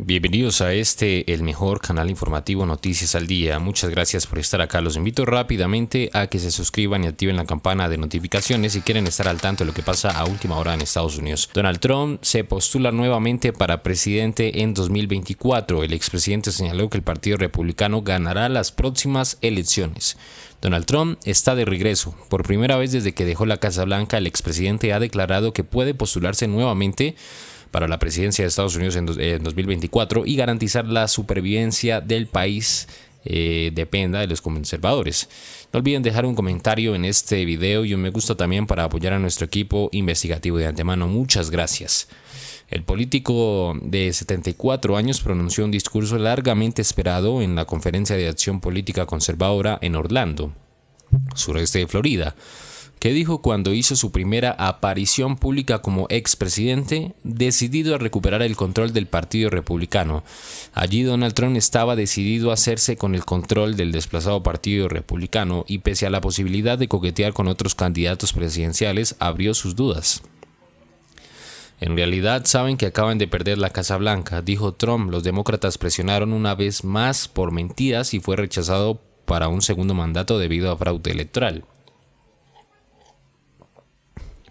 Bienvenidos a este, el mejor canal informativo Noticias al Día. Muchas gracias por estar acá. Los invito rápidamente a que se suscriban y activen la campana de notificaciones si quieren estar al tanto de lo que pasa a última hora en Estados Unidos. Donald Trump se postula nuevamente para presidente en 2024. El expresidente señaló que el Partido Republicano ganará las próximas elecciones. Donald Trump está de regreso. Por primera vez desde que dejó la Casa Blanca, el expresidente ha declarado que puede postularse nuevamente para la presidencia de Estados Unidos en, 2024 y garantizar la supervivencia del país eh, dependa de los conservadores. No olviden dejar un comentario en este video y un me gusta también para apoyar a nuestro equipo investigativo de antemano. Muchas gracias. El político de 74 años pronunció un discurso largamente esperado en la Conferencia de Acción Política Conservadora en Orlando, sureste de Florida que dijo cuando hizo su primera aparición pública como expresidente, decidido a recuperar el control del Partido Republicano. Allí Donald Trump estaba decidido a hacerse con el control del desplazado Partido Republicano y pese a la posibilidad de coquetear con otros candidatos presidenciales, abrió sus dudas. En realidad saben que acaban de perder la Casa Blanca, dijo Trump. Los demócratas presionaron una vez más por mentiras y fue rechazado para un segundo mandato debido a fraude electoral.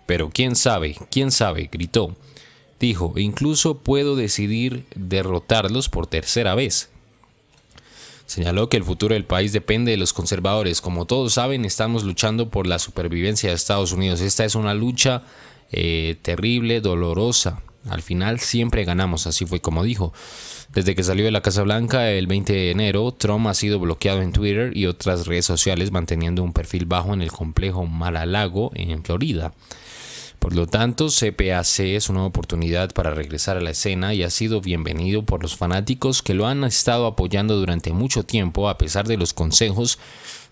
Pero quién sabe, quién sabe, gritó. Dijo, incluso puedo decidir derrotarlos por tercera vez. Señaló que el futuro del país depende de los conservadores. Como todos saben, estamos luchando por la supervivencia de Estados Unidos. Esta es una lucha eh, terrible, dolorosa, al final siempre ganamos, así fue como dijo. Desde que salió de la Casa Blanca el 20 de enero, Trump ha sido bloqueado en Twitter y otras redes sociales manteniendo un perfil bajo en el complejo Mar-a-Lago en Florida. Por lo tanto, CPAC es una oportunidad para regresar a la escena y ha sido bienvenido por los fanáticos que lo han estado apoyando durante mucho tiempo a pesar de los consejos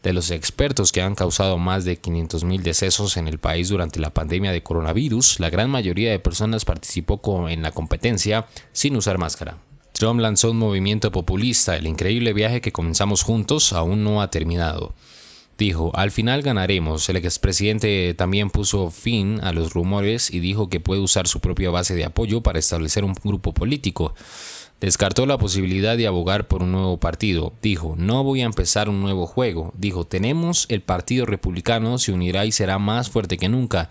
de los expertos que han causado más de 500.000 decesos en el país durante la pandemia de coronavirus, la gran mayoría de personas participó en la competencia sin usar máscara. Trump lanzó un movimiento populista, el increíble viaje que comenzamos juntos aún no ha terminado. Dijo, al final ganaremos. El expresidente también puso fin a los rumores y dijo que puede usar su propia base de apoyo para establecer un grupo político. Descartó la posibilidad de abogar por un nuevo partido. Dijo, no voy a empezar un nuevo juego. Dijo, tenemos el Partido Republicano, se unirá y será más fuerte que nunca.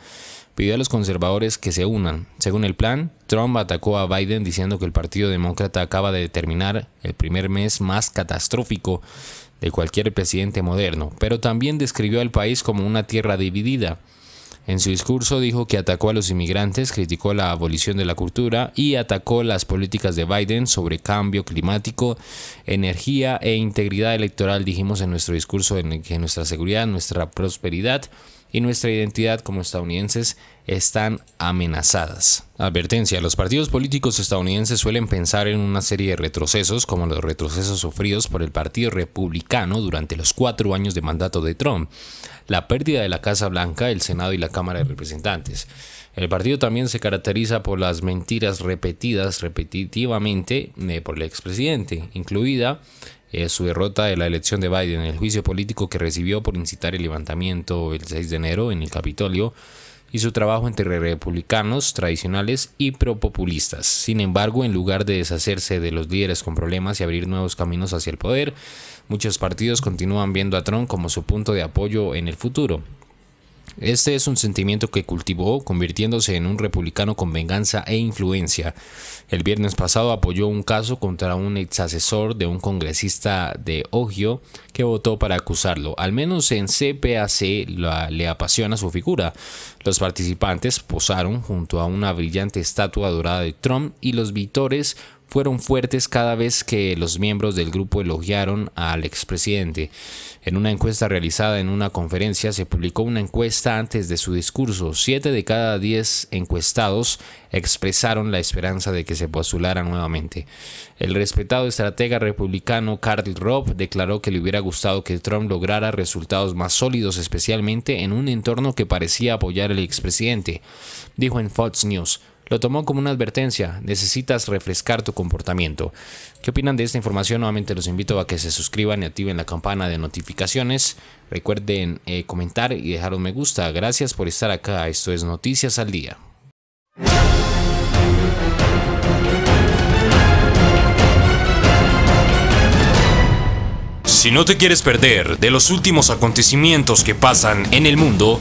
Pidió a los conservadores que se unan. Según el plan, Trump atacó a Biden diciendo que el Partido Demócrata acaba de terminar el primer mes más catastrófico de cualquier presidente moderno, pero también describió al país como una tierra dividida. En su discurso dijo que atacó a los inmigrantes, criticó la abolición de la cultura y atacó las políticas de Biden sobre cambio climático, energía e integridad electoral, dijimos en nuestro discurso, en que nuestra seguridad, nuestra prosperidad y nuestra identidad como estadounidenses están amenazadas. Advertencia, los partidos políticos estadounidenses suelen pensar en una serie de retrocesos como los retrocesos sufridos por el Partido Republicano durante los cuatro años de mandato de Trump, la pérdida de la Casa Blanca, el Senado y la Cámara de Representantes. El partido también se caracteriza por las mentiras repetidas repetitivamente eh, por el expresidente, incluida eh, su derrota de la elección de Biden, el juicio político que recibió por incitar el levantamiento el 6 de enero en el Capitolio y su trabajo entre republicanos tradicionales y propopulistas. Sin embargo, en lugar de deshacerse de los líderes con problemas y abrir nuevos caminos hacia el poder, muchos partidos continúan viendo a Trump como su punto de apoyo en el futuro. Este es un sentimiento que cultivó, convirtiéndose en un republicano con venganza e influencia. El viernes pasado apoyó un caso contra un ex asesor de un congresista de Ohio que votó para acusarlo. Al menos en CPAC le apasiona su figura. Los participantes posaron junto a una brillante estatua dorada de Trump y los vitores fueron fuertes cada vez que los miembros del grupo elogiaron al expresidente. En una encuesta realizada en una conferencia se publicó una encuesta antes de su discurso. Siete de cada diez encuestados expresaron la esperanza de que se postulara nuevamente. El respetado estratega republicano Carl Robb declaró que le hubiera gustado que Trump lograra resultados más sólidos, especialmente en un entorno que parecía apoyar al expresidente, dijo en Fox News. Lo tomó como una advertencia, necesitas refrescar tu comportamiento. ¿Qué opinan de esta información? Nuevamente los invito a que se suscriban y activen la campana de notificaciones. Recuerden eh, comentar y dejar un me gusta. Gracias por estar acá. Esto es Noticias al Día. Si no te quieres perder de los últimos acontecimientos que pasan en el mundo,